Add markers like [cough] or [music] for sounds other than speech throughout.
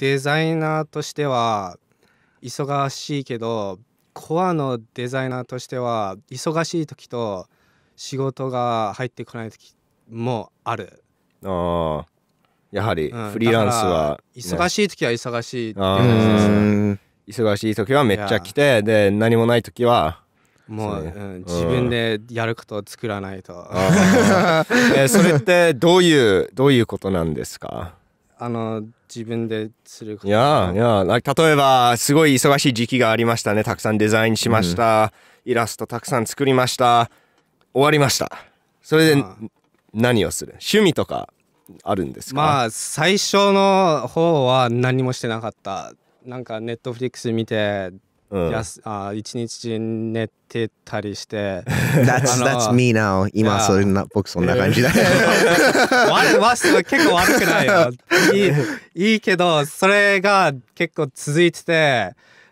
デザイナーとしては忙しいけどコアのデザイナーとしては忙しい時と仕事が入ってこない時もあるああやはりフリーランスは、ね、忙しい時は忙しいい忙しい時はめっちゃ来てで何もない時はもう、ねうん、自分でやることを作らないと、[laughs] えー、それってどういうどういうことなんですかあの自分でするいやいや例えばすごい忙しい時期がありましたねたくさんデザインしました、うん、イラストたくさん作りました終わりましたそれで何をする趣味とかあるんですかまあ最初の方は何もしてなかったなんかネットフリックス見てうん、あ一日寝てたりして [laughs] That's, [laughs] that's me now 今そんな僕そんな感じだ我 [laughs] は結構悪くないよいいいいけどそれが結構続いてて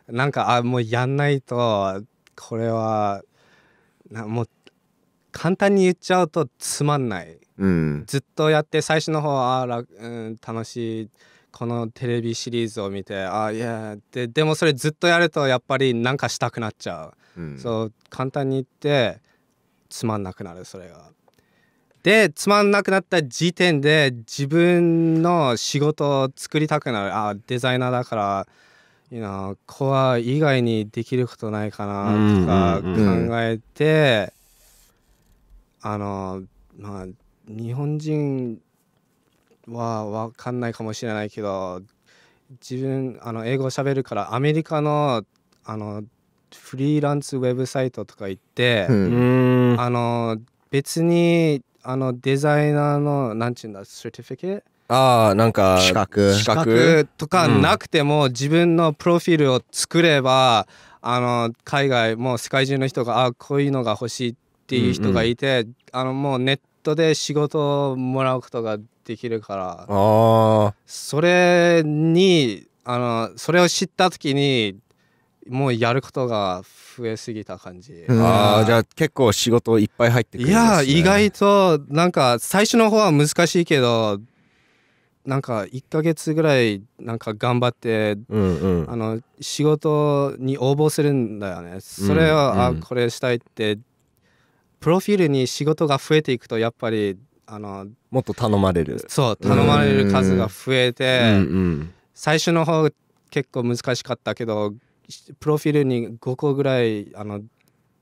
なんかあもうやんないとこれはなもう簡単に言っちゃうとつまんない、うん、ずっとやって最初の方はあ、うん、楽しいこのテレビシリーズを見てあいやででもそれずっとやるとやっぱりなんかしたくなっちゃう、うん、そう簡単に言ってつまんなくなるそれが。でつまんなくなった時点で自分の仕事を作りたくなるあデザイナーだから。いなコア以外にできることないかなとか考えて、あのまあ日本人は分かんないかもしれないけど自分あの英語喋るからアメリカのあのフリーランスウェブサイトとか行って、うん、あの別にあのデザイナーのなんちゅうんだセティフィケああなんか資格資格とかなくても、うん、自分のプロフィールを作ればあの海外もう世界中の人があこういうのが欲しいっていう人がいて、うんうん、あのもうネットで仕事をもらうことができるからあそれにあのそれを知った時にもうやることが増えすぎた感じああじゃあ結構仕事いっぱい入ってくる、ね、いや意外となんか最初の方は難しいけどなんか1ヶ月ぐらいなんか頑張って、うんうん、あの仕事に応募するんだよねそれを、うんうん、あこれしたいってプロフィールに仕事が増えていくとやっぱりあのもっと頼まれるそう頼まれる数が増えて、うんうん、最初の方結構難しかったけどプロフィールに5個ぐらいあの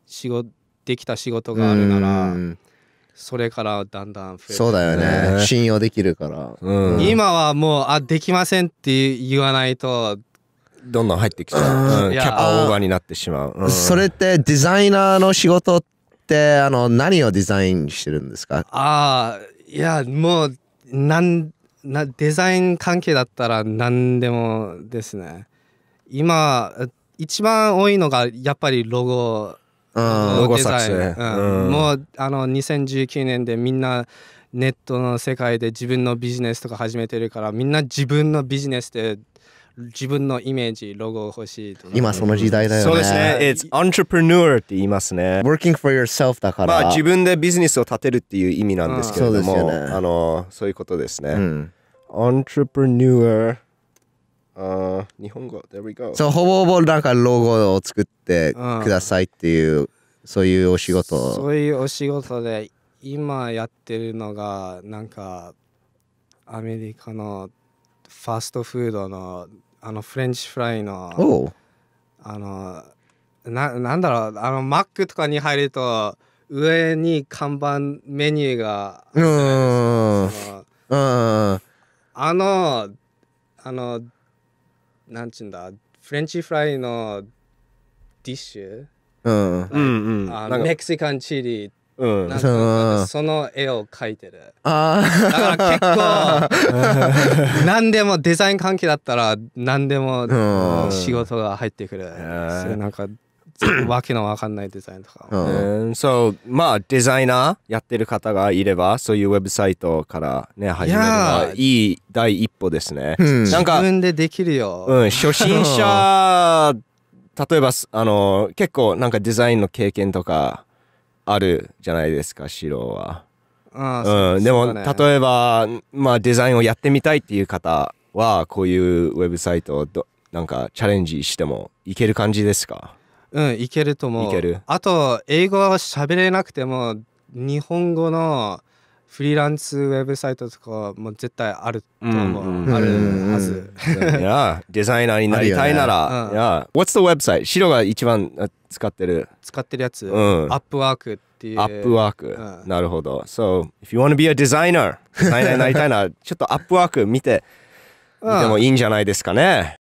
仕事できた仕事があるなら、うん、それからだんだん増えてそうだよね、信用できるから、うん、今はもうあできませんって言わないとどんどん入ってきちゃう、うん、キャパオーバーになってしまう、それってデザイナーの仕事ってってあの何をデザインしてるんですかあいやもうなんなデザイン関係だったら何でもですね今一番多いのがやっぱりロゴロゴ作成、もうあの2019年でみんなネットの世界で自分のビジネスとか始めてるからみんな自分のビジネスで自分のイメージ、ロゴ欲しいと。今その時代だよね。そうですね。It's entrepreneur って言いますね。Working for yourself だから。まあ自分でビジネスを立てるっていう意味なんですけれども、うね、あのそういうことですね。うん、entrepreneur あ日本語、there we go。そう、ほぼほぼなんかロゴを作ってくださいっていう、そういうお仕事。そういうお仕事で、今やってるのが、なんか、アメリカのファストフードのあのフレンチフライのあのななんだろうあのマックとかに入ると上に看板メニューがああのあのなんちゅうんだフレンチフライのディッシュ、うんうんうん、メキシカンチリうん、んその絵を描いてるあだから結構 [laughs] 何でもデザイン関係だったら何でも仕事が入ってくる、うん、なんかわけのわかんないデザインとか、うん、そうまあデザイナーやってる方がいればそういうウェブサイトからね始めるのはいい第一歩ですね、うん、なんか自分でできるよ、うん、初心者 [laughs] 例えばあの結構なんかデザインの経験とかあるじゃないですか白は。ああうん、でも、ね、例えば、まあ、デザインをやってみたいっていう方はこういうウェブサイトをどなんかチャレンジしてもいける感じですかうんいけると思ういけるあと英語は喋れなくても日本語のフリーランスウェブサイトとかもう絶対あると思う、うんうん、あるはず。いや、[laughs] デザイナーになりたいなら、ね、いや、What's the website? 白が一番使ってる。使ってるやつ、うん、アップワークっていう。アップワーク、うん、なるほど。So, if you want to be a designer, デザイナーになりたいなら、ちょっとアップワーク見て。[laughs] 見てもいいんじゃないですかね。